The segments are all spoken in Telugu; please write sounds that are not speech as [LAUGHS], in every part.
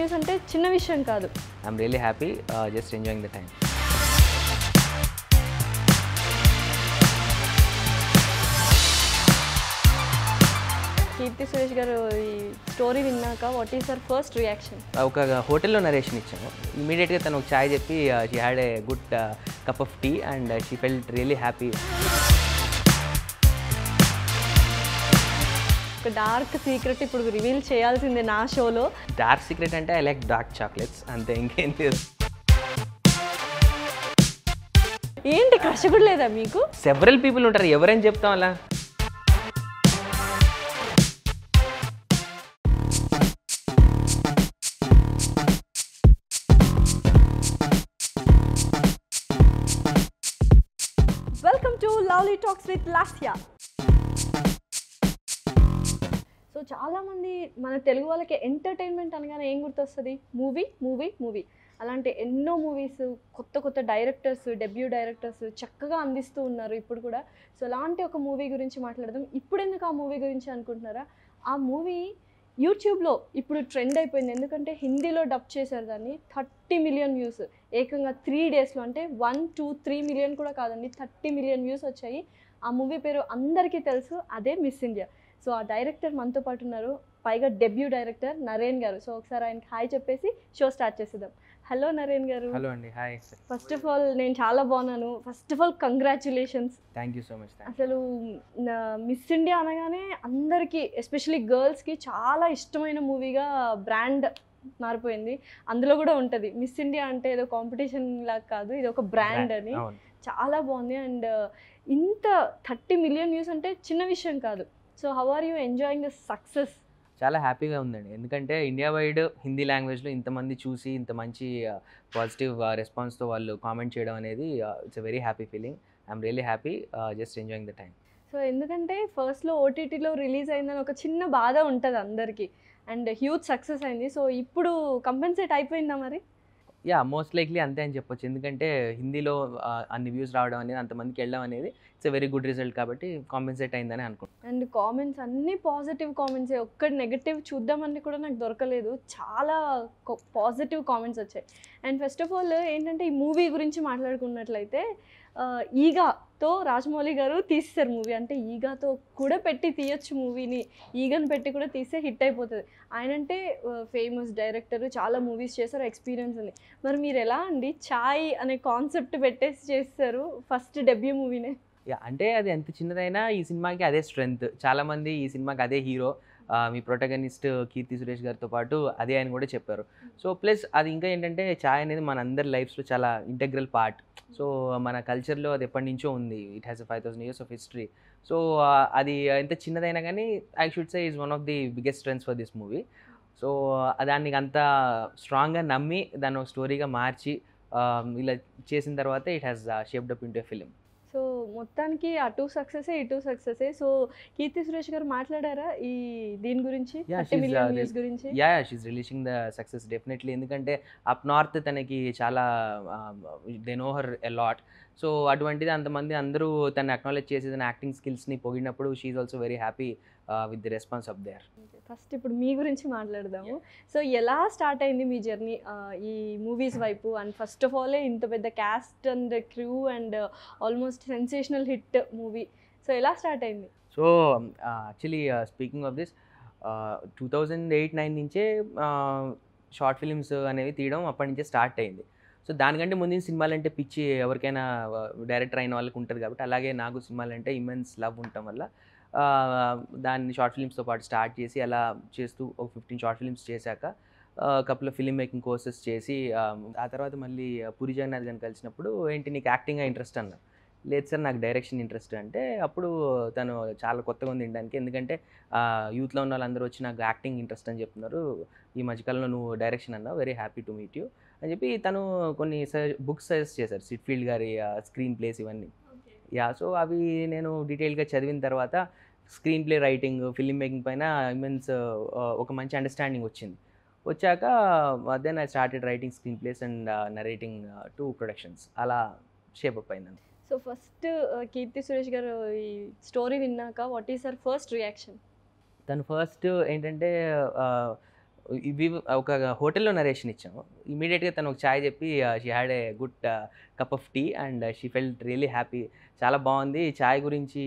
న్యూస్ అంటే చిన్న విషయం కాదు I'm really happy just enjoying the time Keerthy Suresh garu ఈ స్టోరీ విన్నాక what is sir first reaction ఒక హోటల్లో నరేషన్ ఇచ్చాము ఇమీడియట్గా తను ఒక చాయ్ చెప్పి she had a good cup of tea and she felt really happy ఒక డార్క్ సీక్రెట్ ఇప్పుడు రివీల్ చేయాల్సిందే నా షోలో డార్క్ సీక్రెట్ అంటే ఐ లైక్ డార్క్ చాక్లెట్స్ అంతే ఇంకేం లేదు ఏంటి క్రష్ కూడా లేదా మీకు సెవరల్ పీపుల్ ఉంటారు ఎవరని చెప్తాం అలా welcome to lovely talks with Lasya so చాలామంది మన తెలుగు వాళ్ళకి ఎంటర్టైన్మెంట్ అనగానే ఏం గుర్తొస్తుంది మూవీ మూవీ మూవీ అలాంటి ఎన్నో మూవీస్ కొత్త కొత్త డైరెక్టర్స్ డెబ్యూ డైరెక్టర్స్ చక్కగా అందిస్తూ ఉన్నారు ఇప్పుడు కూడా సో అలాంటి ఒక మూవీ గురించి మాట్లాడదాం ఇప్పుడు ఎందుకు ఆ మూవీ గురించి అనుకుంటున్నారా ఆ మూవీ యూట్యూబ్లో ఇప్పుడు ట్రెండ్ అయిపోయింది ఎందుకంటే హిందీలో డబ్ చేశారు దాన్ని థర్టీ మిలియన్ వ్యూస్ ఏకంగా త్రీ డేస్లో అంటే వన్ టూ త్రీ మిలియన్ కూడా కాదండి థర్టీ మిలియన్ వ్యూస్ వచ్చాయి ఆ మూవీ పేరు అందరికీ తెలుసు అదే మిస్ ఇండియా సో ఆ డైరెక్టర్ మనతో పాటు ఉన్నారు పైగా డెబ్యూ డైరెక్టర్ నరేన్ గారు సో ఒకసారి ఆయనకి హాయ్ చెప్పేసి షో స్టార్ట్ చేసేద్దాం హలో నరేన్ గారు హలో అండి హాయ్ ఫస్ట్ ఆఫ్ ఆల్ నేను చాలా బాగున్నాను first of all congratulations thank you so much అసలు మిస్ ఇండియా అనగానే అందరికీ ఎస్పెషలీ గర్ల్స్కి చాలా ఇష్టమైన మూవీగా బ్రాండ్ మారిపోయింది అందులో కూడా ఉంటుంది మిస్ ఇండియా అంటే ఏదో కాంపిటీషన్ లాగా కాదు ఇది ఒక బ్రాండ్ అని చాలా బాగుంది అండ్ ఇంత థర్టీ మిలియన్ వ్యూస్ అంటే చిన్న విషయం కాదు so how are you enjoying this success చాలా హ్యాపీగా ఉందండి ఎందుకంటే ఇండియా వైడ్ హిందీ లాంగ్వేజ్లో ఇంతమంది చూసి ఇంత మంచి పాజిటివ్ రెస్పాన్స్తో వాళ్ళు కామెంట్ చేయడం అనేది it's very happy feeling I'm really happy just enjoying the time so ఎందుకంటే ఫస్ట్లో ఓటీటీలో రిలీజ్ అయిందని ఒక చిన్న బాధ ఉంటుంది అందరికీ అండ్ హ్యూజ్ సక్సెస్ అయింది సో ఇప్పుడు కంపెన్సేట్ అయిపోయిందా మరి యా మోస్ట్ లైక్లీ అంతే అని చెప్పొచ్చు ఎందుకంటే హిందీలో అన్ని వ్యూస్ రావడం అనేది అంతమందికి వెళ్ళడం అనేది ఇట్స్ వెరీ గుడ్ రిజల్ట్ కాబట్టి కాంపెన్సేట్ అయిందని అనుకుంటున్నాను అండ్ కామెంట్స్ అన్ని పాజిటివ్ కామెంట్స్ ఒక్కటి నెగటివ్ చూద్దామని కూడా నాకు దొరకలేదు చాలా పాజిటివ్ కామెంట్స్ వచ్చాయి అండ్ ఫస్ట్ ఆఫ్ ఆల్ ఏంటంటే ఈ మూవీ గురించి మాట్లాడుకున్నట్లయితే ఈగా తో రాజమౌళి గారు తీసేశారు మూవీ అంటే ఈగతో కూడా పెట్టి తీయొచ్చు మూవీని ఈగను పెట్టి కూడా తీస్తే హిట్ అయిపోతుంది ఆయన అంటే ఫేమస్ డైరెక్టర్ చాలా మూవీస్ చేశారు ఎక్స్పీరియన్స్ ఉంది మరి మీరు ఎలా అండి ఛాయ్ అనే కాన్సెప్ట్ పెట్టేసి చేస్తారు ఫస్ట్ డెబ్యూ మూవీనే అంటే అది ఎంత చిన్నదైనా ఈ సినిమాకి అదే స్ట్రెంగ్త్ చాలామంది ఈ సినిమాకి అదే హీరో మీ ప్రొటగనిస్ట్ కీర్తి సురేష్ గారితో పాటు అదే ఆయన కూడా చెప్పారు సో ప్లస్ అది ఇంకా ఏంటంటే ఛాయ్ అనేది మన అందరి లైఫ్స్లో చాలా ఇంటగ్రల్ పార్ట్ సో మన కల్చర్లో అది ఎప్పటి నుంచో ఉంది it has five thousand years of history so అది ఎంత చిన్నదైనా కానీ I should say is one of the biggest strengths for this movie so దాన్ని అంత స్ట్రాంగ్గా నమ్మి దాన్ని ఒక స్టోరీగా మార్చి ఇలా చేసిన తర్వాత it has shaped up into film మొత్తానికి అటు సక్సెస్ ఇటు సక్సెస్ సో కీర్తి సురేష్ గారు మాట్లాడారా ఈ దీని గురించి uh, గురించి yeah she's releasing the success definitely ఎందుకంటే అప్ నార్త్ తనకి చాలా దే హర్ అలాట్ సో అటువంటిది అంతమంది అందరూ తను అక్నాలెడ్జ్ చేసి తన యాక్టింగ్ స్కిల్స్ని పొగిడినప్పుడు she also very happy with the response of their first ఇప్పుడు మీ గురించి మాట్లాడదాము సో ఎలా స్టార్ట్ అయింది మీ జర్నీ ఈ మూవీస్ వైపు అండ్ ఫస్ట్ ఆఫ్ ఆల్ ఇంత పెద్ద cast and crew and almost sensational hit movie so ఎలా స్టార్ట్ అయింది so actually speaking of this two thousand eight nine నుంచే షార్ట్ ఫిలిమ్స్ అనేవి తీయడం అప్పటి నుంచే స్టార్ట్ అయింది సో దానికంటే ముందు సినిమాలు అంటే పిచ్చి ఎవరికైనా డైరెక్టర్ అయిన వాళ్ళకి ఉంటుంది కాబట్టి అలాగే నాకు సినిమాలు అంటే ఇమెన్స్ లవ్ ఉండటం వల్ల దాన్ని షార్ట్ ఫిలిమ్స్తో పాటు స్టార్ట్ చేసి అలా చేస్తూ ఒక ఫిఫ్టీన్ షార్ట్ ఫిలిమ్స్ చేశాక couple of film making courses చేసి ఆ తర్వాత మళ్ళీ పూరి జగన్నాథ్ గారిని కలిసినప్పుడు ఏంటి నీకు యాక్టింగ్గా ఇంట్రెస్ట్ అన్నా లేదు సార్ నాకు డైరెక్షన్ ఇంట్రెస్ట్ అంటే అప్పుడు తను చాలా కొత్తగా ఉంది తినడానికి ఎందుకంటే యూత్లో ఉన్న వాళ్ళందరూ వచ్చి నాకు యాక్టింగ్ ఇంట్రెస్ట్ అని చెప్తున్నారు ఈ మధ్యకాలంలో నువ్వు డైరెక్షన్ అన్నావు very happy to meet you అని చెప్పి తను కొన్ని బుక్స్ సజెస్ట్ చేశారు సిట్ఫీల్డ్ గారి స్క్రీన్ ప్లేస్ ఇవన్నీ యా సో అవి నేను డీటెయిల్గా చదివిన తర్వాత screenplay writing film making పైన మీన్స్ ఒక మంచి అండర్స్టాండింగ్ వచ్చింది వచ్చాక then I started writing screenplays and narrating to productions అలా షేప్ అప్ అయిందండి సో ఫస్ట్ కీర్తి సురేష్ గారు ఈ స్టోరీ విన్నాక what is her first reaction తను ఫస్ట్ ఏంటంటే ఇవి ఒక హోటల్లో నరేషన్ ఇచ్చాము ఇమీడియట్గా తను ఒక ఛాయ్ చెప్పి she had a good cup of tea and she felt really happy చాలా బాగుంది ఛాయ్ గురించి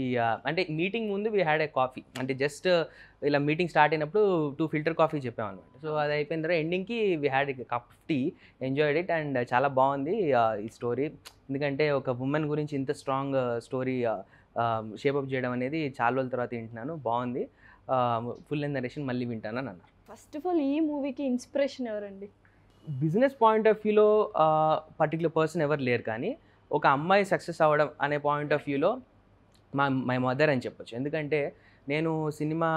అంటే మీటింగ్ ముందు వీ హ్యాడ్ ఏ కాఫీ అంటే జస్ట్ ఇలా మీటింగ్ స్టార్ట్ అయినప్పుడు టూ ఫిల్టర్ కాఫీ చెప్పాం అనమాట సో అది అయిపోయిన తర్వాత ఎండింగ్కి we had cup tea enjoyed it and చాలా బాగుంది ఈ స్టోరీ ఎందుకంటే ఒక ఉమెన్ గురించి ఇంత స్ట్రాంగ్ స్టోరీ షేప్అప్ చేయడం అనేది చాలా రోజుల తర్వాత వింటున్నాను బాగుంది ఫుల్ అండ్ మళ్ళీ మళ్ళీ అని అన్నారు ఫస్ట్ ఆఫ్ ఆల్ ఈ మూవీకి ఇన్స్పిరేషన్ ఎవరండి బిజినెస్ పాయింట్ ఆఫ్ వ్యూలో పర్టికులర్ పర్సన్ ఎవరు లేరు కానీ ఒక అమ్మాయి సక్సెస్ అవ్వడం అనే పాయింట్ ఆఫ్ వ్యూలో మా మై మదర్ అని చెప్పొచ్చు ఎందుకంటే నేను సినిమా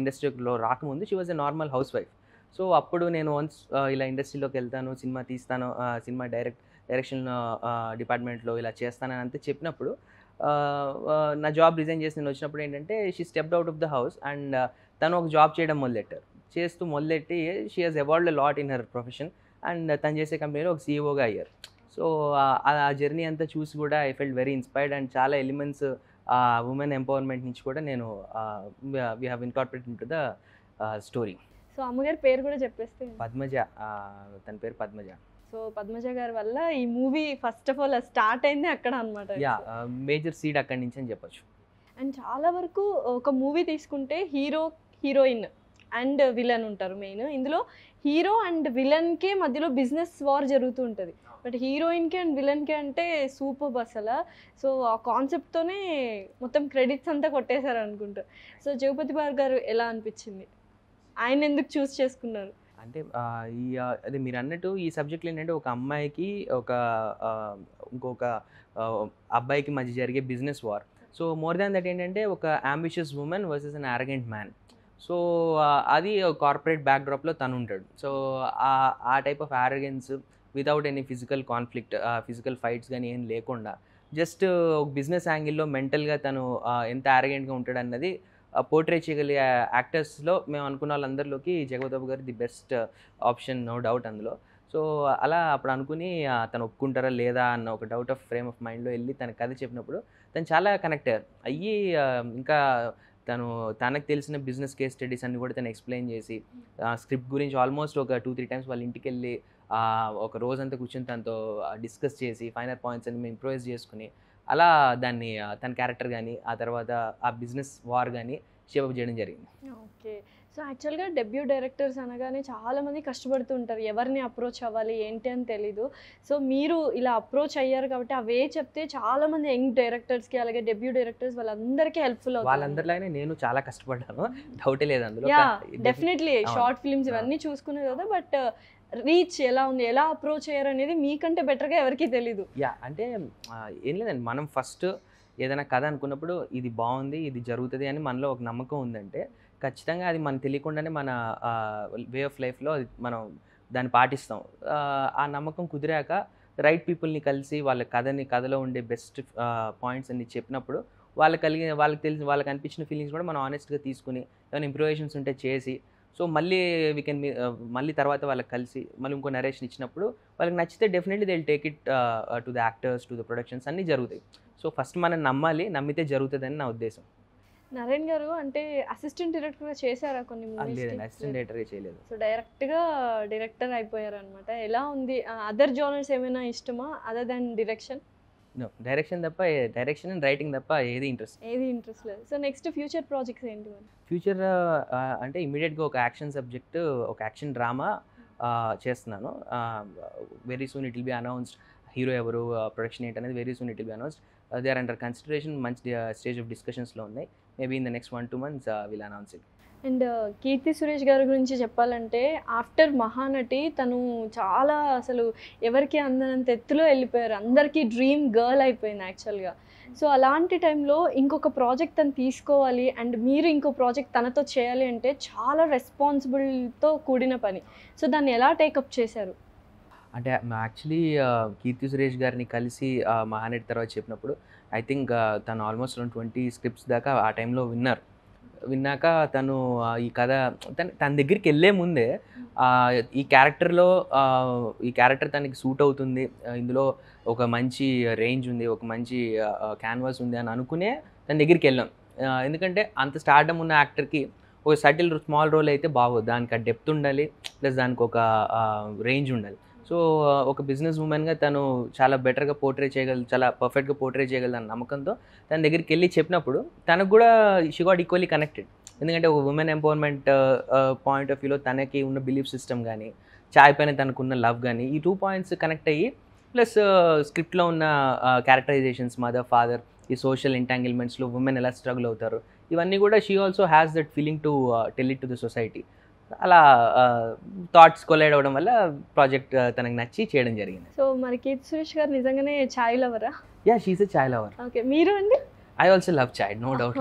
ఇండస్ట్రీలో రాకముందు she was a normal housewife so అప్పుడు నేను వన్స్ ఇలా ఇండస్ట్రీలోకి వెళ్తాను సినిమా తీస్తాను సినిమా డైరెక్ట్ డైరెక్షన్ డిపార్ట్మెంట్లో ఇలా చేస్తానని అంతే చెప్పినప్పుడు నా జాబ్ రిజైన్ చేసి నేను వచ్చినప్పుడు ఏంటంటే she stepped out of the house and తను ఒక జాబ్ చేయడం మొదలెట్టారు చేస్తూ మొదలెట్టి she has evolved lot in her profession and తను చేసే కంపెనీలో ఒక సీఈఓగా అయ్యారు సో ఆ జర్నీ అంతా చూసి కూడా I felt very inspired and చాలా ఎలిమెంట్స్ ఉమెన్ ఎంపవర్మెంట్ నుంచి కూడా నేను we have incorporate into the story so అమ్మగారి పేరు కూడా చెప్పేస్తే పద్మజ తన పేరు పద్మజ సో పద్మజ గారి వల్ల ఈ movie first of all start అయింది అక్కడ అనమాట యా మేజర్ సీడ్ అక్కడి నుంచి అని చెప్పొచ్చు అండ్ చాలా వరకు ఒక మూవీ తీసుకుంటే హీరో హీరోయిన్ అండ్ విలన్ ఉంటారు మెయిన్ ఇందులో హీరో అండ్ విలన్కే మధ్యలో బిజినెస్ వార్ జరుగుతూ ఉంటుంది బట్ హీరోయిన్కి అండ్ విలన్కి అంటే సూపర్ అసలు సో ఆ కాన్సెప్ట్తోనే మొత్తం క్రెడిట్స్ అంతా కొట్టేశారు అనుకుంటా సో జగపతి బార్ గారు ఎలా అనిపించింది ఆయన ఎందుకు చూస్ చేసుకున్నారు అంటే ఈ అదే మీరు అన్నట్టు ఈ సబ్జెక్ట్లు ఏంటంటే ఒక అమ్మాయికి ఒక ఇంకొక అబ్బాయికి మధ్య జరిగే business war so more than that ఏంటంటే ఒక ambitious women versus an arrogant man so అది కార్పొరేట్ బ్యాక్డ్రాప్లో తను ఉంటాడు సో ఆ type of arrogance without any physical conflict physical fights కానీ ఏం లేకుండా జస్ట్ ఒక బిజినెస్ యాంగిల్లో మెంటల్గా తను ఎంత యారగెంట్గా ఉంటాడు అన్నది పోర్ట్రే చేయగలిగే యాక్టర్స్లో మేము అనుకున్న వాళ్ళందరిలోకి జగవతబాబు గారు the best option no doubt అందులో సో అలా అప్పుడు అనుకుని తను ఒప్పుకుంటారా లేదా అన్న ఒక డౌట్ ఆఫ్ ఫ్రేమ్ ఆఫ్ మైండ్లో వెళ్ళి తన కథ చెప్పినప్పుడు తను చాలా కనెక్ట్ అయ్యారు అయ్యి ఇంకా తను తనకు తెలిసిన బిజినెస్ కేస్ స్టడీస్ అన్ని కూడా తను ఎక్స్ప్లెయిన్ చేసి స్క్రిప్ట్ గురించి ఆల్మోస్ట్ ఒక టూ త్రీ టైమ్స్ వాళ్ళ ఇంటికి వెళ్ళి ఒక రోజంతా కూర్చొని తనతో డిస్కస్ చేసి ఫైనల్ పాయింట్స్ అన్ని మేము ఇంప్రూవైజ్ చేసుకుని అలా దాన్ని తన క్యారెక్టర్ కానీ ఆ తర్వాత ఆ బిజినెస్ వార్ కానీ షేప్ చేయడం జరిగింది ఓకే సో యాక్చువల్గా డెబ్యూ డైరెక్టర్స్ అనగానే చాలామంది కష్టపడుతూ ఉంటారు ఎవరిని అప్రోచ్ అవ్వాలి ఏంటి అని తెలీదు సో మీరు ఇలా అప్రోచ్ అయ్యారు కాబట్టి అవే చెప్తే చాలామంది యంగ్ డైరెక్టర్స్కి అలాగే డెబ్యూ డైరెక్టర్స్ వాళ్ళందరికీ హెల్ప్ఫుల్ అవుతుంది వాళ్ళందరిలానే నేను చాలా కష్టపడ్డాను డౌటే hmm. లేదు అందులో డెఫినెట్లీ షార్ట్ ఫిల్మ్స్ ఇవన్నీ చూసుకునే కదా బట్ రీచ్ ఎలా ఉంది ఎలా అప్రోచ్ అయ్యారు అనేది మీకంటే బెటర్గా ఎవరికీ తెలీదు యా అంటే ఏం లేదండి మనం ఫస్ట్ ఏదైనా కథ అనుకున్నప్పుడు ఇది బాగుంది ఇది జరుగుతుంది అని మనలో ఒక నమ్మకం ఉందంటే ఖచ్చితంగా అది మనం తెలియకుండానే మన వే ఆఫ్ లైఫ్లో అది మనం దాన్ని పాటిస్తాం ఆ నమ్మకం కుదిరాక రైట్ పీపుల్ని కలిసి వాళ్ళ కథని కథలో ఉండే బెస్ట్ పాయింట్స్ అన్ని చెప్పినప్పుడు వాళ్ళకి కలిగిన వాళ్ళకి తెలిసిన వాళ్ళకి అనిపించిన ఫీలింగ్స్ కూడా మనం ఆనెస్ట్గా తీసుకుని ఏమైనా ఇంప్రూవేషన్స్ ఉంటే చేసి సో మళ్ళీ వీ కెన్ uh, మళ్ళీ తర్వాత వాళ్ళకి కలిసి మళ్ళీ ఇంకో నరేషన్ ఇచ్చినప్పుడు వాళ్ళకి నచ్చితే definitely they take it to the actors to the productions అన్నీ జరుగుతాయి సో ఫస్ట్ మనం నమ్మాలి నమ్మితే జరుగుతుందని నా ఉద్దేశం నరేన్ గారు అంటే అసిస్టెంట్ డైరెక్టర్ గా చేశారా కొన్ని అసిస్టెంట్ చేయలేదు సో డైరెక్ట్ గా డైరెక్టర్ అయిపోయారు అనమాట ఎలా ఉంది అదర్ uh, జోనర్స్ ఏమైనా ఇష్టమా అదర్ దాన్ డైరెక్షన్ డైరెక్షన్ తప్ప డైరెక్షన్ అండ్ రైటింగ్ తప్ప ఏది ఇంట్రెస్ట్ ఏది ఇంట్రెస్ట్ లేదు సో నెక్స్ట్ ఫ్యూచర్ ప్రాజెక్ట్స్ ఏంటి ఫ్యూచర్ అంటే ఇమీడియట్గా ఒక యాక్షన్ సబ్జెక్ట్ ఒక యాక్షన్ డ్రామా చేస్తున్నాను very soon it will be announced hero ఎవరు ప్రొడక్షన్ ఏంటి అనేది very soon it will be announced they are under consideration మంచి స్టేజ్ ఆఫ్ డిస్కషన్స్లో ఉన్నాయి maybe in the next one two months will announce it and uh, Keerthi Suresh గారి గురించి చెప్పాలంటే ఆఫ్టర్ మహానటి తను చాలా అసలు ఎవరికి అందనంత ఎత్తులో వెళ్ళిపోయారు అందరికీ డ్రీమ్ గర్ల్ అయిపోయింది యాక్చువల్గా సో అలాంటి టైంలో ఇంకొక ప్రాజెక్ట్ తను తీసుకోవాలి అండ్ మీరు ఇంకో ప్రాజెక్ట్ తనతో చేయాలి అంటే చాలా రెస్పాన్సిబుల్తో కూడిన పని సో దాన్ని ఎలా టేకప్ చేశారు అంటే యాక్చువల్లీ uh, కీర్తి సురేష్ గారిని కలిసి uh, మహానటి తర్వాత చెప్పినప్పుడు ఐ థింక్ తను ఆల్మోస్ట్ ట్వంటీ స్క్రిప్ట్స్ దాకా ఆ టైంలో విన్నారు విన్నాక తను ఈ కథ తన తన దగ్గరికి వెళ్ళే ముందే ఈ క్యారెక్టర్లో ఈ క్యారెక్టర్ తనకి సూట్ అవుతుంది ఇందులో ఒక మంచి రేంజ్ ఉంది ఒక మంచి క్యాన్వాస్ ఉంది అని అనుకునే తన దగ్గరికి వెళ్ళాం ఎందుకంటే అంత స్టార్డమ్ ఉన్న యాక్టర్కి ఒక సటిల్ స్మాల్ రోల్ అయితే బాగోదు దానికి ఆ డెప్త్ ఉండాలి ప్లస్ దానికి ఒక రేంజ్ ఉండాలి సో ఒక బిజినెస్ ఉమెన్గా తను చాలా బెటర్గా పోర్ట్రే చేయగలదు చాలా పర్ఫెక్ట్గా పోర్ట్రే చేయగలదు అన్న నమ్మకంతో తన దగ్గరికి వెళ్ళి చెప్పినప్పుడు తనకు కూడా షీ గాట్ ఈక్వల్లీ కనెక్టెడ్ ఎందుకంటే ఒక ఉమెన్ ఎంపవర్మెంట్ పాయింట్ ఆఫ్ వ్యూలో తనకి ఉన్న బిలీఫ్ సిస్టమ్ కానీ చాయ్ పైన తనకున్న లవ్ కానీ ఈ టూ పాయింట్స్ కనెక్ట్ అయ్యి ప్లస్ స్క్రిప్ట్లో ఉన్న క్యారెక్టరైజేషన్స్ మదర్ ఫాదర్ ఈ సోషల్ ఎంటాంగిల్మెంట్స్లో ఉమెన్ ఎలా స్ట్రగుల్ అవుతారు ఇవన్నీ కూడా she also has that feeling to tell it to the society అలా థాట్స్ కొలైడ్ అవ్వడం వల్ల ప్రాజెక్ట్ తనకు నచ్చి చేయడం జరిగింది సో మరి కీర్తి సురేష్ గారు నిజంగానే చాయ్ లవరా yeah she's a chai lover okay మీరు అండి I also love chai no doubt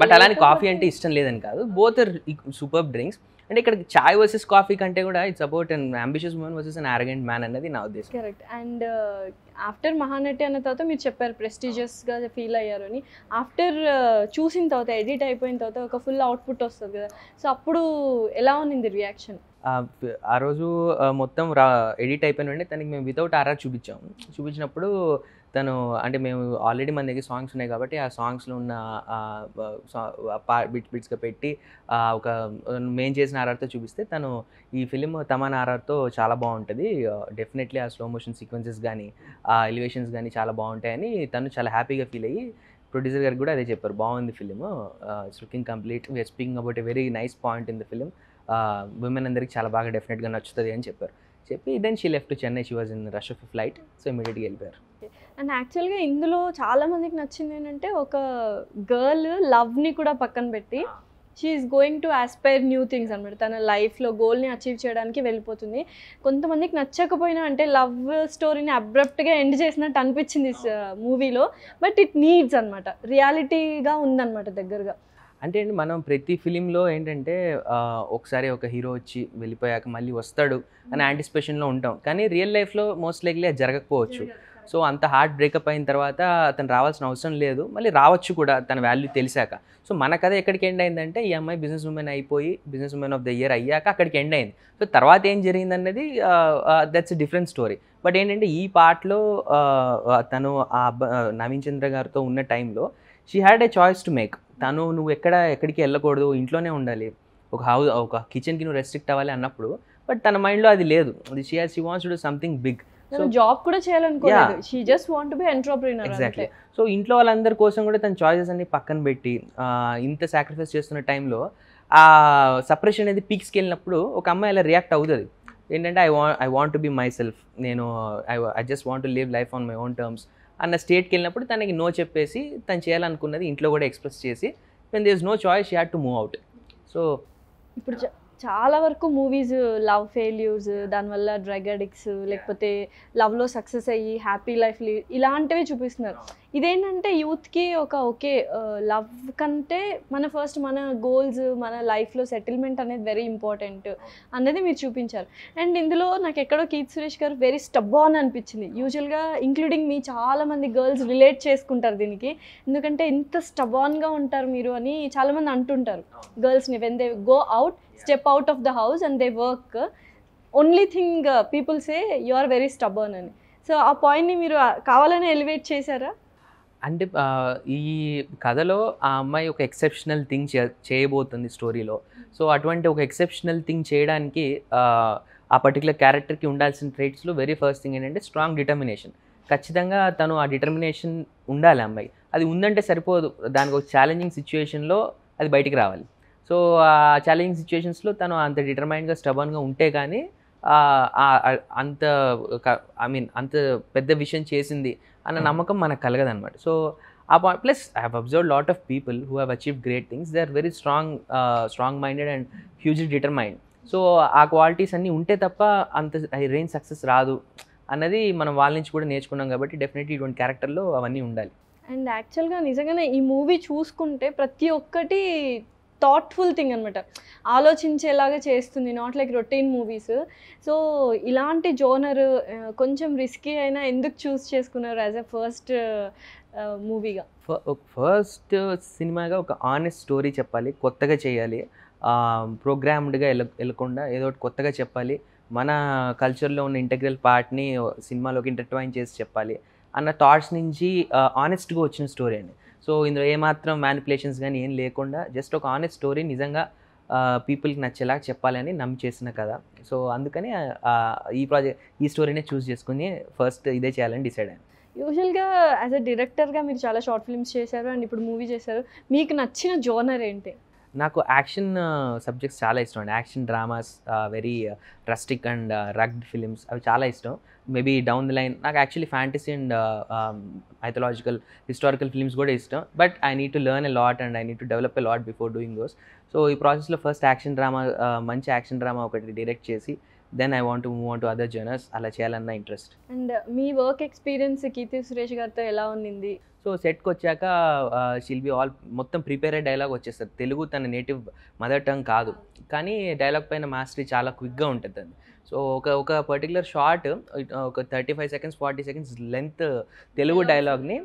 but అలానే కాఫీ అంటే ఇష్టం లేదని కాదు బోత్ ఆర్ సూపర్ డ్రింక్స్ అంటే ఇక్కడ చాయ్ వర్సెస్ కాఫీ కంటే కూడా it's about an ambitious women versus an arrogant man అనేది నా ఉద్దేశం కరెక్ట్ అండ్ ఆఫ్టర్ మహానటి అన్న తర్వాత మీరు చెప్పారు ప్రెస్టీజియస్గా ఫీల్ అయ్యారు అని ఆఫ్టర్ uh, చూసిన తర్వాత ఎడిట్ అయిపోయిన తర్వాత ఒక ఫుల్ అవుట్పుట్ వస్తుంది కదా సో అప్పుడు ఎలా ఉన్నింది రియాక్షన్ ఆ రోజు uh, మొత్తం రా ఎడిట్ అయిపోయిన వెంటనే తనకి మేము వితౌట్ ఆర్ఆర్ చూపించాము చూపించినప్పుడు తను అంటే మేము ఆల్రెడీ మన దగ్గర సాంగ్స్ ఉన్నాయి కాబట్టి ఆ సాంగ్స్లో ఉన్న బిట్స్ బిట్స్గా పెట్టి ఒక మేం చేసిన ఆర్ఆర్తో చూపిస్తే తను ఈ ఫిలిం తమన్ ఆర్ఆర్తో చాలా బాగుంటుంది డెఫినెట్లీ ఆ స్లో మోషన్ సీక్వెన్సెస్ కానీ ఆ ఎలివేషన్స్ కానీ చాలా బాగుంటాయని తను చాలా హ్యాపీగా ఫీల్ అయ్యి ప్రొడ్యూసర్ గారు కూడా అదే చెప్పారు బాగుంది film it's looking complete we're speaking about a very nice point in the film women అందరికి చాలా బాగా డెఫినెట్గా నచ్చుతుంది అని చెప్పారు చెప్పి then she left Chennai she was in rush of flight so ఇమీడియట్గా వెళ్ళిపోయారు అండ్ యాక్చువల్గా ఇందులో చాలా మందికి నచ్చింది ఏంటంటే ఒక గర్ల్ లవ్ని కూడా పక్కన పెట్టి she's going to aspire new things అనమాట తన లైఫ్లో గోల్ని అచీవ్ చేయడానికి వెళ్ళిపోతుంది కొంతమందికి నచ్చకపోయినా అంటే లవ్ స్టోరీని అబ్రప్ట్గా ఎండ్ చేసినట్టు అనిపించింది మూవీలో బట్ ఇట్ నీడ్స్ అనమాట రియాలిటీగా ఉందన్నమాట దగ్గరగా అంటే మనం ప్రతి ఫిలింలో ఏంటంటే ఒకసారి ఒక హీరో వచ్చి వెళ్ళిపోయాక మళ్ళీ వస్తాడు అని యాంటిసిపేషన్లో ఉంటాం కానీ రియల్ లైఫ్లో మోస్ట్ లైక్లీ అది జరగకపోవచ్చు సో అంత హార్ట్ బ్రేకప్ అయిన తర్వాత అతను రావాల్సిన అవసరం లేదు మళ్ళీ రావచ్చు కూడా తన వాల్యూ తెలిసాక సో మన కథ ఎక్కడికి ఎండ్ అయిందంటే ఈ అమ్మాయి బిజినెస్ ఉమెన్ అయిపోయి business women of the year అయ్యాక అక్కడికి ఎండ్ అయింది సో తర్వాత ఏం జరిగింది అన్నది దట్స్ డిఫరెంట్ స్టోరీ బట్ ఏంటంటే ఈ పార్ట్లో తను ఆ నవీన్ చంద్ర గారితో ఉన్న టైంలో she had a choice to make తను నువ్వు ఎక్కడ ఎక్కడికి వెళ్ళకూడదు ఇంట్లోనే ఉండాలి ఒక హౌస్ ఒక కిచెన్కి నువ్వు రెస్ట్రిక్ట్ అవ్వాలి అన్నప్పుడు బట్ తన మైండ్లో అది లేదు she has she wants to do something big so job కూడా చేయాలనుకోలేదు she just want to be entrepreneur exactly so ఇంట్లో వాళ్ళందరి కోసం కూడా తన చాయిసెస్ అన్ని పక్కన పెట్టి ఇంత సాక్రిఫైస్ చేస్తున్న టైంలో ఆ సపరేషన్ అనేది పీక్స్కి వెళ్ళినప్పుడు ఒక అమ్మాయి అలా రియాక్ట్ అవుతుంది ఏంటంటే I want I want to be myself నేను I I just want to live life on my own terms అన్న స్టేట్కి వెళ్ళినప్పుడు తనకి నో చెప్పేసి తను చేయాలనుకున్నది ఇంట్లో కూడా ఎక్స్ప్రెస్ చేసి when is no choice she had to move out so ఇప్పుడు చాలా వరకు మూవీస్ లవ్ ఫెయిల్యూర్స్ దానివల్ల డ్రగ్ అడిక్ట్స్ లేకపోతే లవ్లో సక్సెస్ అయ్యి హ్యాపీ లైఫ్ ఇలాంటివి చూపిస్తున్నారు ఇదేంటంటే యూత్కి ఒక ఓకే లవ్ కంటే మన ఫస్ట్ మన గోల్స్ మన లైఫ్లో సెటిల్మెంట్ అనేది వెరీ ఇంపార్టెంట్ అనేది మీరు చూపించారు అండ్ ఇందులో నాకు ఎక్కడో కీత్ సురేష్ గారు వెరీ స్టబ్బాన్ అనిపించింది యూజువల్గా ఇంక్లూడింగ్ మీ చాలామంది గర్ల్స్ రిలేట్ చేసుకుంటారు దీనికి ఎందుకంటే ఇంత స్టబాన్గా ఉంటారు మీరు అని చాలామంది అంటుంటారు గర్ల్స్ని when they go out step out of the house and they work only thing people say you are very stubborn అని సో ఆ పాయింట్ని మీరు కావాలని ఎలివేట్ చేశారా అంటే ఈ కథలో ఆ అమ్మాయి ఒక ఎక్సెప్షనల్ థింగ్ చేయబోతుంది స్టోరీలో hmm. సో అటువంటి ఒక ఎక్సెప్షనల్ థింగ్ చేయడానికి ఆ పర్టికులర్ క్యారెక్టర్కి ఉండాల్సిన ట్రేట్స్లో వెరీ ఫస్ట్ థింగ్ ఏంటంటే స్ట్రాంగ్ డిటర్మినేషన్ ఖచ్చితంగా తను ఆ డిటర్మినేషన్ ఉండాలి అమ్మాయి అది ఉందంటే సరిపోదు దానికి ఒక ఛాలెంజింగ్ సిచ్యువేషన్లో అది బయటికి రావాలి సో ఆ ఛాలెంజింగ్ సిచ్యువేషన్స్లో తను అంత డిటర్మైన్గా స్టబన్గా ఉంటే కానీ అంత ఐ మీన్ అంత పెద్ద విషయం చేసింది అన్న నమ్మకం మనకు కలగదనమాట సో ఆ point plus I have observe lot of people who have achieve great things they are very strong strong minded and hugely determined so ఆ క్వాలిటీస్ అన్నీ ఉంటే తప్ప అంత రేంజ్ సక్సెస్ రాదు అన్నది మనం వాళ్ళ నుంచి కూడా నేర్చుకున్నాం కాబట్టి డెఫినెట్లీ ఇటువంటి క్యారెక్టర్లో అవన్నీ ఉండాలి అండ్ యాక్చువల్గా నిజంగానే ఈ మూవీ చూసుకుంటే ప్రతి ఒక్కటి థాట్ఫుల్ థింగ్ అనమాట ఆలోచించేలాగా చేస్తుంది not like routine movies so ఇలాంటి జోనర్ కొంచెం రిస్కీ అయినా ఎందుకు చూస్ చేసుకున్నారు యాజ్ ఎ ఫస్ట్ మూవీగా ఫస్ట్ సినిమాగా ఒక ఆనెస్ట్ స్టోరీ చెప్పాలి కొత్తగా చేయాలి ప్రోగ్రామ్డ్గా వెళ్ళ వెళ్ళకుండా ఏదో ఒకటి కొత్తగా చెప్పాలి మన కల్చర్లో ఉన్న ఇంటగ్రల్ పార్ట్ని సినిమాలోకి ఇంటర్ట్వైన్ చేసి చెప్పాలి అన్న థాట్స్ నుంచి ఆనెస్ట్గా వచ్చిన స్టోరీ అండి సో ఇందులో ఏమాత్రం మ్యానిపులేషన్స్ కానీ ఏం లేకుండా జస్ట్ ఒక ఆనెస్ట్ స్టోరీ నిజంగా పీపుల్కి నచ్చేలా చెప్పాలని నమ్మి చేసిన కదా సో అందుకని ఈ ప్రాజెక్ట్ ఈ స్టోరీనే చూస్ చేసుకుని ఫస్ట్ ఇదే చేయాలని డిసైడ్ అయ్యాను యూజువల్గా యాజ్ అ డైరెక్టర్గా మీరు చాలా షార్ట్ ఫిల్మ్స్ చేశారు అండ్ ఇప్పుడు మూవీ చేశారు మీకు నచ్చిన జోనర్ ఏంటి నాకు యాక్షన్ సబ్జెక్ట్స్ చాలా ఇష్టం అండి action dramas very rustic and rugged films అవి చాలా ఇష్టం మేబీ డౌన్ ది లైన్ నాకు actually fantasy and mythological historical films కూడా ఇష్టం but I need to learn a lot and I need to develop a lot before doing those so ఈ ప్రాసెస్లో ఫస్ట్ యాక్షన్ డ్రామా మంచి యాక్షన్ డ్రామా ఒకటి డైరెక్ట్ చేసి then I want move on to other genres అలా చేయాలన్న ఇంట్రెస్ట్ అండ్ మీ వర్క్ ఎక్స్పీరియన్స్ కీర్తి సురేష్ గారితో ఎలా ఉంది సో సెట్కి వచ్చాక షిల్ బి ఆల్ మొత్తం ప్రిపేర్ అయ్యే డైలాగ్ వచ్చేస్తారు తెలుగు తన నేటివ్ మదర్ టంగ్ కాదు కానీ డైలాగ్ పైన మాస్టరీ చాలా క్విక్గా ఉంటుంది అది సో ఒక ఒక పర్టికులర్ షార్ట్ ఒక thirty five seconds forty seconds length Telugu డైలాగ్ని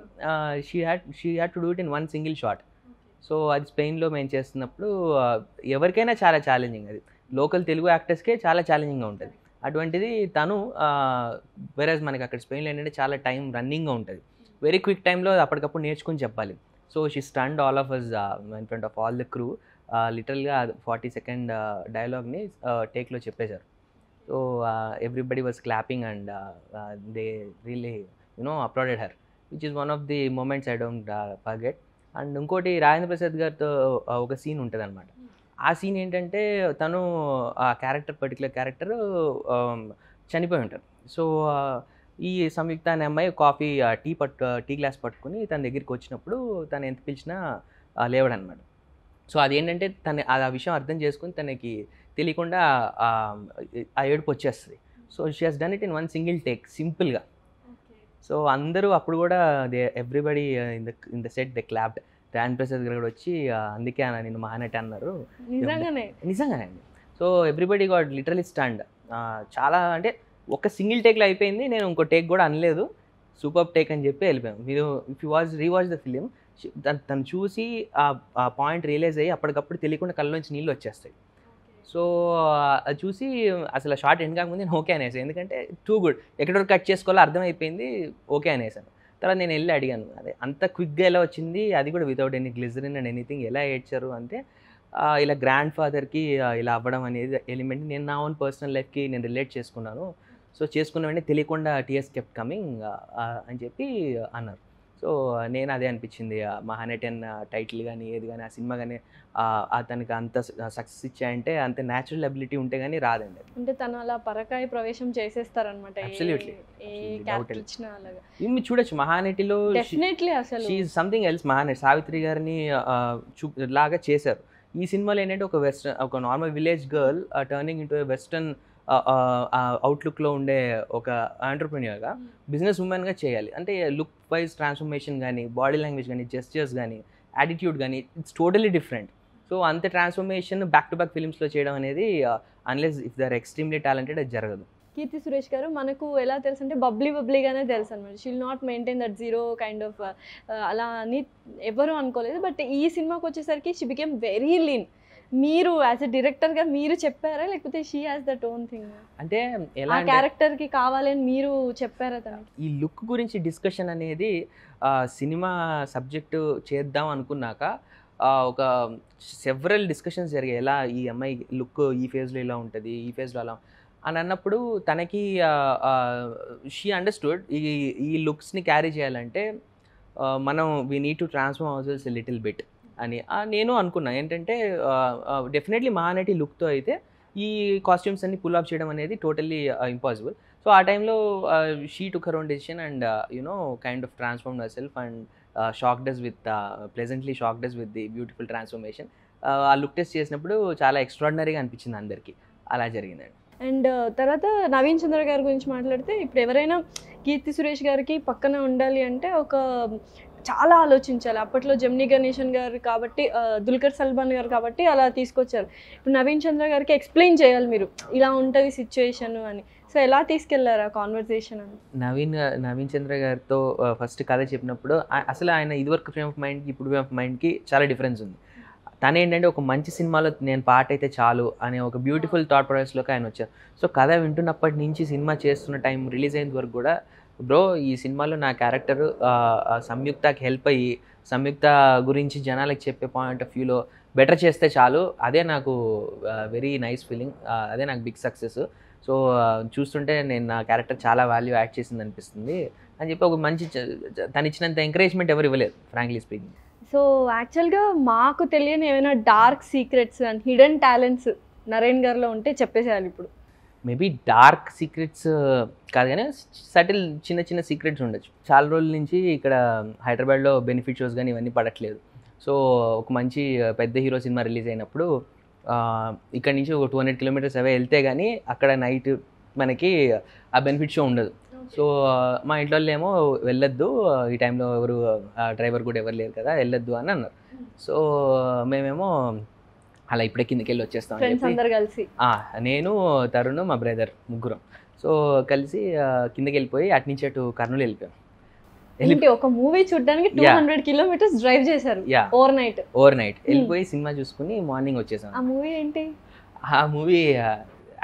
she had she had to do it in one single shot so అది స్పెయిన్లో మేము చేస్తున్నప్పుడు ఎవరికైనా చాలా ఛాలెంజింగ్ అది లోకల్ తెలుగు యాక్టర్స్కే చాలా ఛాలెంజింగ్గా ఉంటుంది అటువంటిది తను వెరాజ్ మనకి అక్కడ స్పెయిన్లో ఏంటంటే చాలా టైం రన్నింగ్గా ఉంటుంది వెరీ క్విక్ టైంలో అప్పటికప్పుడు నేర్చుకుని చెప్పాలి so she stunned all of us in front of all the crew లిటరల్గా ఫార్టీ సెకండ్ డైలాగ్ని టేక్లో చెప్పేశారు so everybody was clapping and they really you know applauded her which is one of the moments I don't forget and ఇంకోటి రాజేంద్ర ప్రసాద్ గారితో uh, ఒక సీన్ ఉంటుంది అనమాట ఆ సీన్ ఏంటంటే తను ఆ క్యారెక్టర్ పర్టికులర్ క్యారెక్టర్ చనిపోయి ఉంటారు సో uh, ఈ సంయుక్త అనే అమ్మాయి కాఫీ టీ పట్టు టీ గ్లాస్ పట్టుకుని తన దగ్గరికి వచ్చినప్పుడు తను ఎంత పిలిచినా లేవడనమాట సో అదేంటంటే తను ఆ విషయం అర్థం చేసుకుని తనకి తెలియకుండా ఆ ఏడుపు వచ్చేస్తుంది so she has done it in one single take సింపుల్గా సో అందరూ అప్పుడు కూడా they everybody in the in the set the clapped ర్యాన్ ప్రసాద్ గారు కూడా వచ్చి అందుకే అన్న నేను మానేట అన్నారు నిజంగానే నిజంగానే అండి so everybody got literally stand చాలా అంటే ఒక సింగిల్ టేక్లో అయిపోయింది నేను ఇంకో టేక్ కూడా అనలేదు సూపర్ టేక్ అని చెప్పి వెళ్ళిపోయాం మీరు if you was rewatch the film దాన్ని తను చూసి ఆ పాయింట్ రియలైజ్ అయ్యి అప్పటికప్పుడు తెలియకుండా కళ్ళ నుంచి నీళ్ళు వచ్చేస్తాయి సో అది చూసి అసలు షార్ట్ ఎండ్ కాకముందు నేను ఓకే అనేసాను ఎందుకంటే టూ గుడ్ ఎక్కడ కట్ చేసుకోవాలో అర్థమైపోయింది ఓకే అనేసాను తర్వాత నేను వెళ్ళి అడిగాను అదే అంత క్విక్గా ఎలా వచ్చింది అది కూడా without any glycerin and anything ఎలా ఏడ్చారు అంటే ఇలా గ్రాండ్ ఫాదర్కి ఇలా అవ్వడం అనేది ఎలిమెంట్ నేను నా ఓన్ పర్సనల్ లైఫ్కి నేను రిలేట్ చేసుకున్నాను సో వెంటనే తెలియకుండా టీఎస్ కెప్ట్ కమింగ్ అని చెప్పి అన్నారు సో నేను అదే అనిపించింది మహానటన్ టైటిల్ కానీ ఏది కానీ ఆ సినిమా కానీ అతనికి అంత సక్సెస్ ఇచ్చాయంటే అంత న్యాచురల్ అబిలిటీ ఉంటే కానీ రాదండి అంటే తను అలా పరకాయ ప్రవేశం చేసేస్తారనమాట ఇవి చూడొచ్చు మహానటిలో సంథింగ్ ఎల్స్ మహానటి సావిత్రి గారిని చూ లాగా చేశారు ఈ సినిమాలో ఏంటంటే ఒక వెస్ట్రన్ ఒక normal village girl turning into western అవుట్లుక్లో ఉండే ఒక ఆంటర్ప్రెన్యూర్గా బిజినెస్ ఉమెన్గా చేయాలి అంటే లుక్ వైజ్ ట్రాన్స్ఫర్మేషన్ కానీ బాడీ లాంగ్వేజ్ కానీ జెస్చర్స్ కానీ యాటిట్యూడ్ కానీ ఇట్స్ టోటలీ డిఫరెంట్ సో అంత ట్రాన్స్ఫర్మేషన్ బ్యాక్ టు బ్యాక్ ఫిలిమ్స్లో చేయడం అనేది unless if they're extremely talented అది జరగదు కీర్తి సురేష్ గారు మనకు ఎలా తెలుసు అంటే బబ్లీ బబ్లీగానే తెలుసు అనమాట she'll not maintain that zero kind of అలా అని ఎవరు అనుకోలేదు బట్ ఈ సినిమాకి వచ్చేసరికి షీ బికేమ్ వెరీ లీన్ మీరు యాజ్ ఎ డైరెక్టర్ గా మీరు చెప్పారా లేకపోతే she has that own thing అంటే ఎలా క్యారెక్టర్ కి కావాలని మీరు చెప్పారా తన ఈ లుక్ గురించి డిస్కషన్ అనేది సినిమా సబ్జెక్ట్ చేద్దాం అనుకున్నాక ఒక సెవరల్ డిస్కషన్స్ జరిగాయి ఎలా ఈ అమ్మాయి లుక్ ఈ ఫేజ్లో ఇలా ఉంటుంది ఈ ఫేజ్లో అలా అని అన్నప్పుడు తనకి షీ అండర్స్టూడ్ ఈ ఈ లుక్స్ని క్యారీ చేయాలంటే మనం we need to transform our little bit అని నేను అనుకున్నా ఏంటంటే డెఫినెట్లీ మహానటి లుక్తో అయితే ఈ కాస్ట్యూమ్స్ అన్ని పుల్ అప్ చేయడం అనేది టోటల్లీ ఇంపాసిబుల్ సో ఆ టైంలో she took her own decision and you know kind of transform our self and shocked us with pleasantly shocked us with the beautiful transformation ఆ look test uh, uh, uh, చేసినప్పుడు చాలా ఎక్స్ట్రాడినరీగా అనిపించింది అందరికీ అలా జరిగిందండి అండ్ తర్వాత నవీన్ చంద్ర గారి గురించి మాట్లాడితే ఇప్పుడు ఎవరైనా కీర్తి సురేష్ గారికి పక్కన ఉండాలి అంటే ఒక చాలా ఆలోచించాలి అప్పట్లో జమ్ని గణేషన్ గారు కాబట్టి దుల్కర్ సల్మాన్ గారు కాబట్టి అలా తీసుకొచ్చారు ఇప్పుడు నవీన్ చంద్ర గారికి ఎక్స్ప్లెయిన్ చేయాలి మీరు ఇలా ఉంటుంది సిచ్యువేషన్ అని సో ఎలా తీసుకెళ్లారు ఆ కాన్వర్సేషన్ అని నవీన్ నవీన్ చంద్ర గారితో ఫస్ట్ కథ చెప్పినప్పుడు అసలు ఆయన ఇదివరకు ఫ్రేమ్ ఆఫ్ మైండ్కి ఇప్పుడు ఫ్రేమ్ ఆఫ్ మైండ్కి చాలా డిఫరెన్స్ ఉంది తను ఏంటంటే ఒక మంచి సినిమాలో నేను పాట అయితే చాలు అనే ఒక బ్యూటిఫుల్ థాట్ ప్రాసెస్లోకి ఆయన వచ్చారు సో కథ వింటున్నప్పటి నుంచి సినిమా చేస్తున్న టైం రిలీజ్ అయిన వరకు కూడా బ్రో ఈ సినిమాలో నా క్యారెక్టర్ సంయుక్తకి హెల్ప్ అయ్యి సంయుక్త గురించి జనాలకు చెప్పే పాయింట్ ఆఫ్ వ్యూలో బెటర్ చేస్తే చాలు అదే నాకు వెరీ నైస్ ఫీలింగ్ అదే నాకు బిగ్ సక్సెస్ సో చూస్తుంటే నేను నా క్యారెక్టర్ చాలా వాల్యూ యాడ్ చేసింది అనిపిస్తుంది అని చెప్పి ఒక మంచి తను ఇచ్చినంత ఎంకరేజ్మెంట్ ఎవరు ఇవ్వలేదు ఫ్రాంక్లీ స్పీకింగ్ సో యాక్చువల్గా మాకు తెలియని ఏమైనా dark secrets and hidden talents Naren గారిలో ఉంటే చెప్పేసేయాలి ఇప్పుడు మేబీ డార్క్ సీక్రెట్స్ కాదు కానీ సటిల్ చిన్న చిన్న సీక్రెట్స్ ఉండొచ్చు చాలా రోజుల నుంచి ఇక్కడ హైదరాబాద్లో బెనిఫిట్ షోస్ కానీ ఇవన్నీ పడట్లేదు సో ఒక మంచి పెద్ద హీరో సినిమా రిలీజ్ అయినప్పుడు ఇక్కడ నుంచి ఒక టూ హండ్రెడ్ కిలోమీటర్స్ అవే వెళ్తే కానీ అక్కడ నైట్ మనకి ఆ బెనిఫిట్ షో ఉండదు సో మా ఇంట్లో ఏమో వెళ్ళొద్దు ఈ టైంలో ఎవరు డ్రైవర్ కూడా ఎవరు లేరు కదా వెళ్ళొద్దు అని అన్నారు సో మేమేమో అలా ఇప్పుడే కిందకి వెళ్ళి వచ్చేస్తాం కలిసి నేను తరుణ్ మా బ్రదర్ ముగ్గురం సో కలిసి కిందకి వెళ్ళిపోయి అటు నుంచి అటు కర్నూలు వెళ్ళిపోయాం ఒక మూవీ చూడడానికి టూ హండ్రెడ్ కిలోమీటర్స్ డ్రైవ్ చేశారు ఓవర్ నైట్ ఓవర్ నైట్ వెళ్ళిపోయి సినిమా చూసుకుని మార్నింగ్ వచ్చేసాం ఆ మూవీ ఏంటి ఆ మూవీ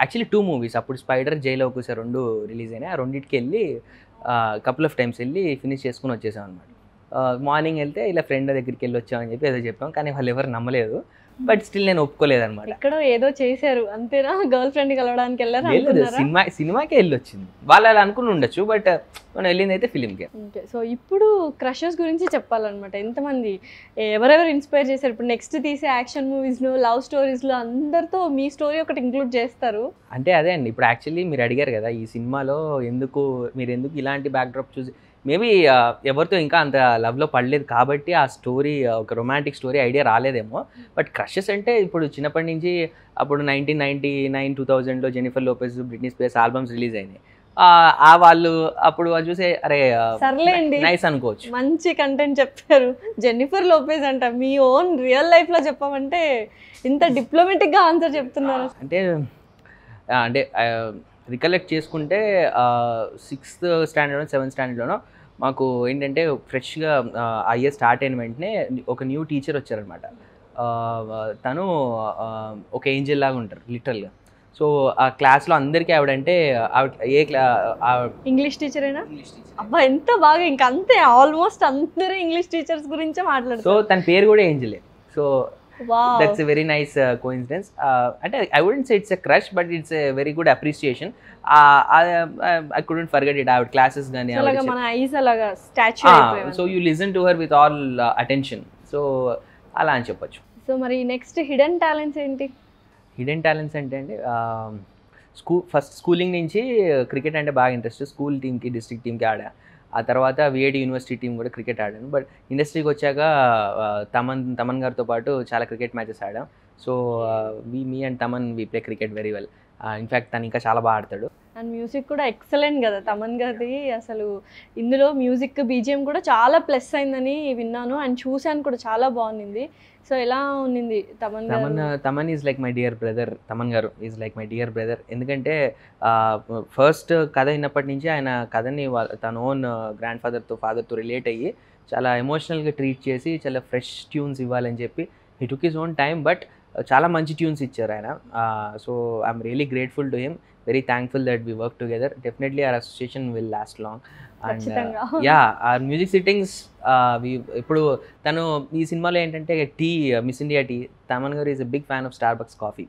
యాక్చువల్లీ టూ మూవీస్ అప్పుడు స్పైడర్ జైలో ఒకసారి రెండు రిలీజ్ అయినాయి ఆ రెండింటికి వెళ్ళి కపుల్ ఆఫ్ టైమ్స్ వెళ్ళి ఫినిష్ చేసుకుని వచ్చేసాం అనమాట మార్నింగ్ వెళ్తే ఇలా ఫ్రెండ్ దగ్గరికి వెళ్ళి వచ్చామని చెప్పి ఏదో చెప్పాం కానీ వాళ్ళు ఎవరు నమ్మలేదు బట్ స్టిల్ నేను ఒప్పుకోలేదన్నమాట ఎక్కడో ఏదో చేశారు అంతేనా గర్ల్ ఫ్రెండ్ కలవడానికి వెళ్ళారు సినిమా సినిమాకే వెళ్ళొచ్చింది వాళ్ళు అలా అనుకుని ఉండొచ్చు బట్ మనం వెళ్ళింది అయితే ఫిలింకే సో ఇప్పుడు క్రషర్స్ గురించి చెప్పాలన్నమాట ఎంతమంది ఎవరెవరు ఇన్స్పైర్ చేశారు ఇప్పుడు నెక్స్ట్ తీసే యాక్షన్ మూవీస్లో లవ్ స్టోరీస్లో అందరితో మీ స్టోరీ ఒకటి ఇంక్లూడ్ చేస్తారు అంటే అదే అండి ఇప్పుడు యాక్చువల్లీ మీరు అడిగారు కదా ఈ సినిమాలో ఎందుకు మీరు ఎందుకు ఇలాంటి బ్యాక్డ్రాప్ చూసి మేబీ ఎవరితో ఇంకా అంత లవ్లో పడలేదు కాబట్టి ఆ స్టోరీ ఒక రొమాంటిక్ స్టోరీ ఐడియా రాలేదేమో బట్ క్రషెస్ అంటే ఇప్పుడు చిన్నప్పటి నుంచి అప్పుడు నైన్టీన్ నైన్టీ నైన్ టూ థౌజండ్లో Jennifer Lopez Britney Spears albums release అయినాయి ఆ వాళ్ళు అప్పుడు చూసే అరే సర్లేండి నైస్ అనుకోవచ్చు మంచి కంటెంట్ చెప్పారు జెన్నిఫర్ లోపేజ్ అంట మీ ఓన్ రియల్ లైఫ్లో చెప్పామంటే చెప్పమంటే ఇంత డిప్లొమేటిక్ గా ఆన్సర్ చెప్తున్నారు అంటే అంటే రికలెక్ట్ చేసుకుంటే సిక్స్త్ స్టాండర్డ్ సెవెంత్ స్టాండర్డ్లోనో మాకు ఏంటంటే ఫ్రెష్గా అయ్యే స్టార్ట్ అయిన వెంటనే ఒక న్యూ టీచర్ వచ్చారనమాట తను ఒక ఏంజిల్ లాగా ఉంటారు లిటరల్గా సో ఆ క్లాస్లో అందరికీ ఆవిడంటే ఆవిడ ఏ క్లా ఇంగ్లీష్ టీచర్ అయినా అబ్బా ఎంత బాగా ఇంకా అంతే ఆల్మోస్ట్ అందరూ ఇంగ్లీష్ టీచర్స్ గురించే మాట్లాడుతారు సో తన పేరు కూడా ఏంజిలే so that's very nice coincidence అంటే I wouldn't say it's a crush but it's a very good appreciation I couldn't forget it ఆవిడ క్లాసెస్ కానీ so you listen to her with all attention so అలా అని చెప్పొచ్చు సో మరి నెక్స్ట్ హిడెన్ టాలెంట్స్ ఏంటి హిడెన్ టాలెంట్స్ అంటే అండి స్కూల్ ఫస్ట్ స్కూలింగ్ నుంచి క్రికెట్ uh, అంటే బాగా ఇంట్రెస్ట్ స్కూల్ టీమ్కి డిస్ట్రిక్ట్ టీమ్కి ఆడా ఆ తర్వాత విఐడి యూనివర్సిటీ టీం కూడా క్రికెట్ ఆడాను బట్ ఇండస్ట్రీకి వచ్చాక తమన్ తమన్ గారితో పాటు చాలా క్రికెట్ మ్యాచెస్ ఆడాం so we me and Thaman we play cricket very well in fact తను ఇంకా చాలా బాగా ఆడతాడు అండ్ మ్యూజిక్ కూడా ఎక్సలెంట్ కదా తమన్ గారి అసలు ఇందులో మ్యూజిక్ బీజిఎం కూడా చాలా ప్లస్ అయిందని విన్నాను అండ్ చూశాను కూడా చాలా బాగుంది సో ఎలా ఉన్నింది Thaman Thaman Thaman is like my dear brother Thaman గారు is like my dear brother ఎందుకంటే ఫస్ట్ కథ అయినప్పటి నుంచి ఆయన కథని తన ఓన్ గ్రాండ్ ఫాదర్తో ఫాదర్తో రిలేట్ అయ్యి చాలా ఎమోషనల్గా ట్రీట్ చేసి చాలా ఫ్రెష్ ట్యూన్స్ ఇవ్వాలని చెప్పి he took own time but చాలా మంచి ట్యూన్స్ ఇచ్చారు ఆయన so I'm really grateful to him very thankful that we work together definitely our association will last long and yeah our music sittings ఇప్పుడు తను ఈ సినిమాలో ఏంటంటే టీ మిస్ uh, ఇండియా టీ తమన్ గారు is a big fan of Starbucks coffee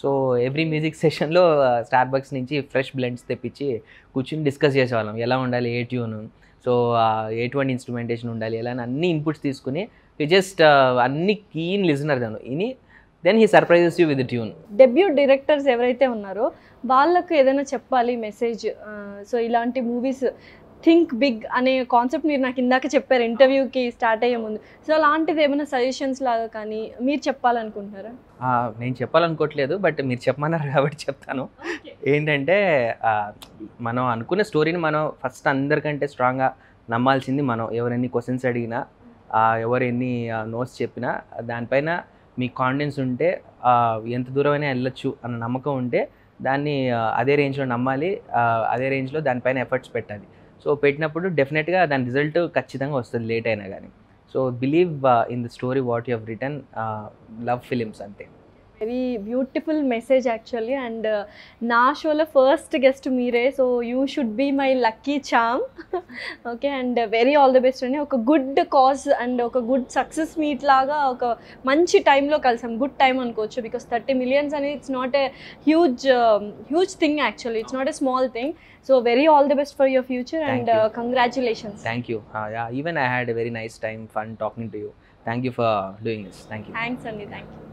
so every music సెషన్లో స్టార్ బక్స్ నుంచి ఫ్రెష్ బ్లెండ్స్ తెప్పించి కూర్చుని డిస్కస్ చేసేవాళ్ళం ఎలా ఉండాలి ఏ ట్యూన్ సో ఎటువంటి ఇన్స్ట్రుమెంటేషన్ ఉండాలి ఎలా అన్ని ఇన్పుట్స్ తీసుకుని జస్ట్ uh, అన్ని కీన్ లిజనర్ తను ఇని then he surprises you with tune debut directors ఎవరైతే ఉన్నారో వాళ్ళకు ఏదైనా చెప్పాలి మెసేజ్ సో ఇలాంటి మూవీస్ థింక్ బిగ్ అనే కాన్సెప్ట్ మీరు నాకు ఇందాక చెప్పారు ఇంటర్వ్యూకి స్టార్ట్ అయ్యే ముందు సో అలాంటిది ఏమైనా సజెషన్స్ లాగా కానీ మీరు చెప్పాలనుకుంటున్నారా నేను చెప్పాలనుకోవట్లేదు బట్ మీరు చెప్పమన్నారు కాబట్టి చెప్తాను ఏంటంటే మనం అనుకున్న స్టోరీని మనం ఫస్ట్ అందరికంటే స్ట్రాంగ్గా నమ్మాల్సింది మనం ఎవరెన్ని క్వశ్చన్స్ అడిగినా ఎవరు ఎన్ని నోట్స్ చెప్పినా దానిపైన మీ కాన్ఫిడెన్స్ ఉంటే ఎంత దూరమైనా వెళ్ళొచ్చు అన్న నమ్మకం ఉంటే దాన్ని అదే రేంజ్లో నమ్మాలి అదే రేంజ్లో దానిపైన ఎఫర్ట్స్ పెట్టాలి సో పెట్టినప్పుడు డెఫినెట్గా దాని రిజల్ట్ ఖచ్చితంగా వస్తుంది లేట్ అయినా కానీ so believe in the story what you have written love films అంతే very beautiful message actually and uh, నా షోలో ఫస్ట్ గెస్ట్ మీరే so you should be my lucky charm [LAUGHS] okay and very all the best అండి ఒక గుడ్ కాజ్ అండ్ ఒక గుడ్ సక్సెస్ మీట్ లాగా ఒక మంచి టైంలో కలిసాం గుడ్ టైం అనుకోవచ్చు బికాస్ థర్టీ మిలియన్స్ అనేది it's not a huge um, huge thing actually it's not a small thing so very all the best for your future and uh, congratulations thank you even I had very nice time fun talking to you thank you for doing this thank you thanks అండి థ్యాంక్ యూ